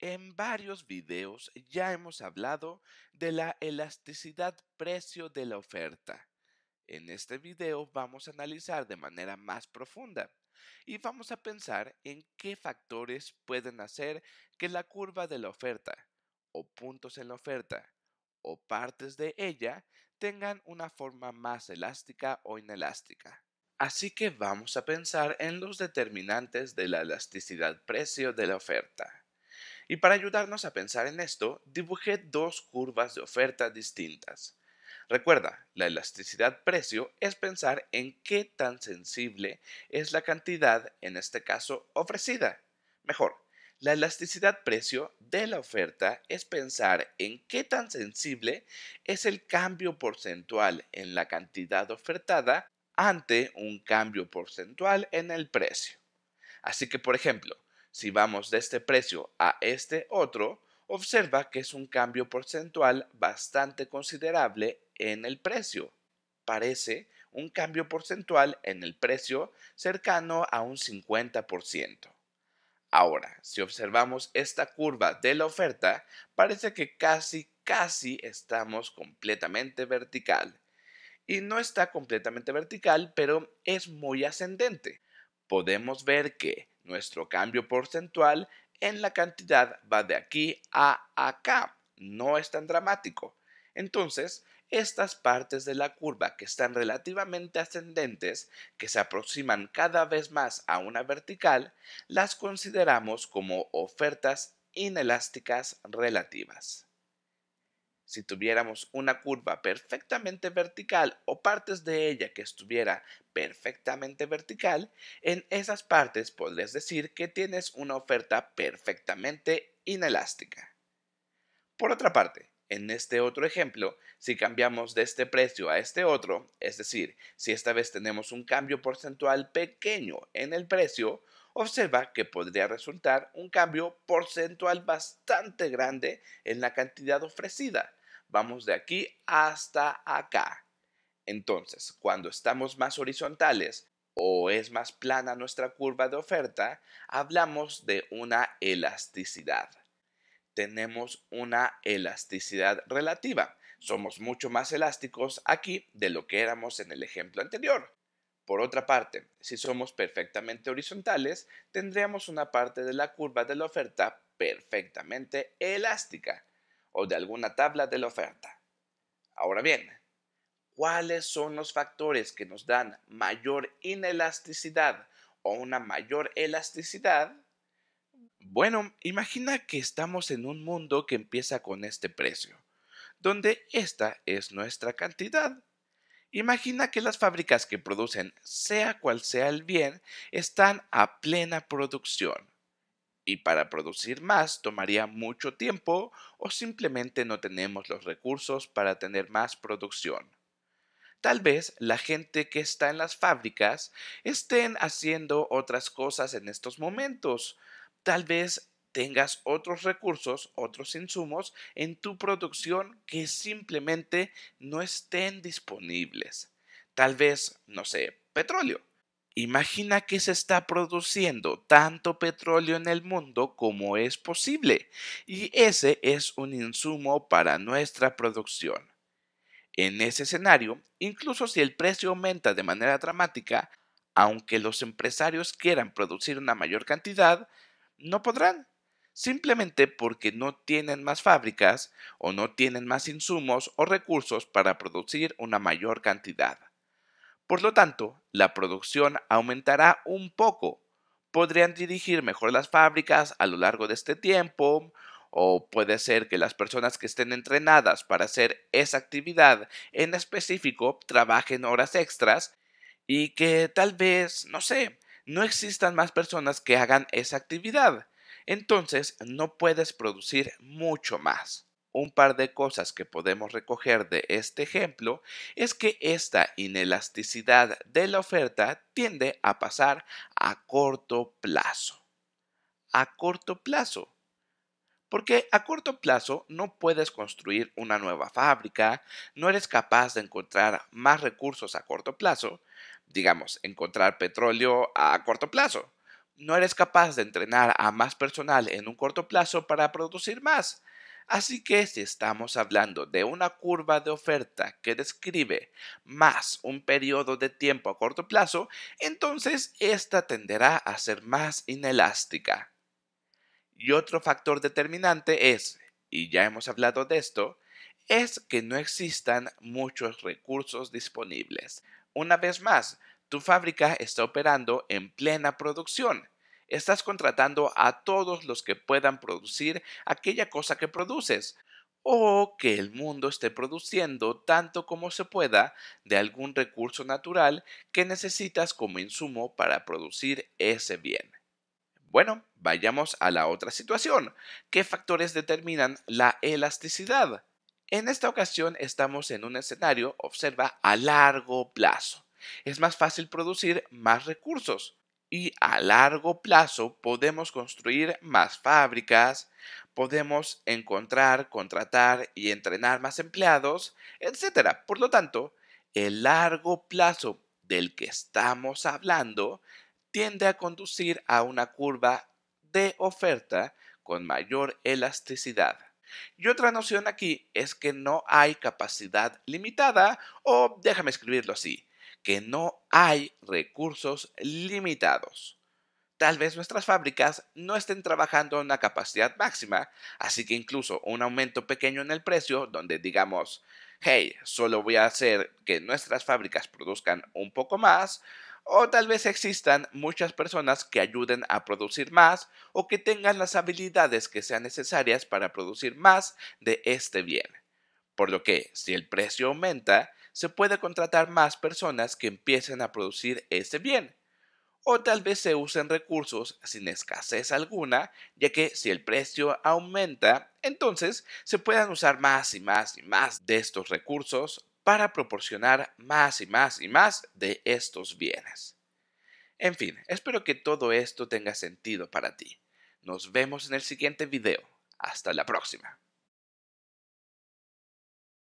En varios videos ya hemos hablado de la elasticidad precio de la oferta. En este video vamos a analizar de manera más profunda y vamos a pensar en qué factores pueden hacer que la curva de la oferta, o puntos en la oferta, o partes de ella tengan una forma más elástica o inelástica. Así que vamos a pensar en los determinantes de la elasticidad precio de la oferta. Y para ayudarnos a pensar en esto, dibujé dos curvas de oferta distintas. Recuerda, la elasticidad precio es pensar en qué tan sensible es la cantidad, en este caso, ofrecida. Mejor, la elasticidad precio de la oferta es pensar en qué tan sensible es el cambio porcentual en la cantidad ofertada ante un cambio porcentual en el precio. Así que, por ejemplo, si vamos de este precio a este otro, observa que es un cambio porcentual bastante considerable en el precio. Parece un cambio porcentual en el precio cercano a un 50%. Ahora, si observamos esta curva de la oferta, parece que casi, casi estamos completamente vertical. Y no está completamente vertical, pero es muy ascendente. Podemos ver que nuestro cambio porcentual en la cantidad va de aquí a acá. No es tan dramático. Entonces, estas partes de la curva que están relativamente ascendentes, que se aproximan cada vez más a una vertical, las consideramos como ofertas inelásticas relativas. Si tuviéramos una curva perfectamente vertical o partes de ella que estuviera perfectamente vertical, en esas partes puedes decir que tienes una oferta perfectamente inelástica. Por otra parte, en este otro ejemplo, si cambiamos de este precio a este otro, es decir, si esta vez tenemos un cambio porcentual pequeño en el precio, observa que podría resultar un cambio porcentual bastante grande en la cantidad ofrecida, Vamos de aquí hasta acá. Entonces, cuando estamos más horizontales o es más plana nuestra curva de oferta, hablamos de una elasticidad. Tenemos una elasticidad relativa. Somos mucho más elásticos aquí de lo que éramos en el ejemplo anterior. Por otra parte, si somos perfectamente horizontales, tendríamos una parte de la curva de la oferta perfectamente elástica o de alguna tabla de la oferta. Ahora bien, ¿cuáles son los factores que nos dan mayor inelasticidad o una mayor elasticidad? Bueno, imagina que estamos en un mundo que empieza con este precio, donde esta es nuestra cantidad. Imagina que las fábricas que producen, sea cual sea el bien, están a plena producción y para producir más tomaría mucho tiempo o simplemente no tenemos los recursos para tener más producción. Tal vez la gente que está en las fábricas estén haciendo otras cosas en estos momentos. Tal vez tengas otros recursos, otros insumos en tu producción que simplemente no estén disponibles. Tal vez, no sé, petróleo Imagina que se está produciendo tanto petróleo en el mundo como es posible, y ese es un insumo para nuestra producción. En ese escenario, incluso si el precio aumenta de manera dramática, aunque los empresarios quieran producir una mayor cantidad, no podrán, simplemente porque no tienen más fábricas o no tienen más insumos o recursos para producir una mayor cantidad. Por lo tanto, la producción aumentará un poco. Podrían dirigir mejor las fábricas a lo largo de este tiempo, o puede ser que las personas que estén entrenadas para hacer esa actividad en específico trabajen horas extras y que tal vez, no sé, no existan más personas que hagan esa actividad. Entonces no puedes producir mucho más un par de cosas que podemos recoger de este ejemplo es que esta inelasticidad de la oferta tiende a pasar a corto plazo. A corto plazo. Porque a corto plazo no puedes construir una nueva fábrica, no eres capaz de encontrar más recursos a corto plazo, digamos, encontrar petróleo a corto plazo. No eres capaz de entrenar a más personal en un corto plazo para producir más. Así que si estamos hablando de una curva de oferta que describe más un periodo de tiempo a corto plazo, entonces esta tenderá a ser más inelástica. Y otro factor determinante es, y ya hemos hablado de esto, es que no existan muchos recursos disponibles. Una vez más, tu fábrica está operando en plena producción estás contratando a todos los que puedan producir aquella cosa que produces, o que el mundo esté produciendo tanto como se pueda de algún recurso natural que necesitas como insumo para producir ese bien. Bueno, vayamos a la otra situación. ¿Qué factores determinan la elasticidad? En esta ocasión estamos en un escenario, observa, a largo plazo. Es más fácil producir más recursos y a largo plazo podemos construir más fábricas, podemos encontrar, contratar y entrenar más empleados, etc. Por lo tanto, el largo plazo del que estamos hablando tiende a conducir a una curva de oferta con mayor elasticidad. Y otra noción aquí es que no hay capacidad limitada o déjame escribirlo así, que no hay recursos limitados. Tal vez nuestras fábricas no estén trabajando a una capacidad máxima, así que incluso un aumento pequeño en el precio, donde digamos, hey, solo voy a hacer que nuestras fábricas produzcan un poco más, o tal vez existan muchas personas que ayuden a producir más o que tengan las habilidades que sean necesarias para producir más de este bien. Por lo que, si el precio aumenta, se puede contratar más personas que empiecen a producir ese bien. O tal vez se usen recursos sin escasez alguna, ya que si el precio aumenta, entonces se puedan usar más y más y más de estos recursos para proporcionar más y más y más de estos bienes. En fin, espero que todo esto tenga sentido para ti. Nos vemos en el siguiente video. Hasta la próxima.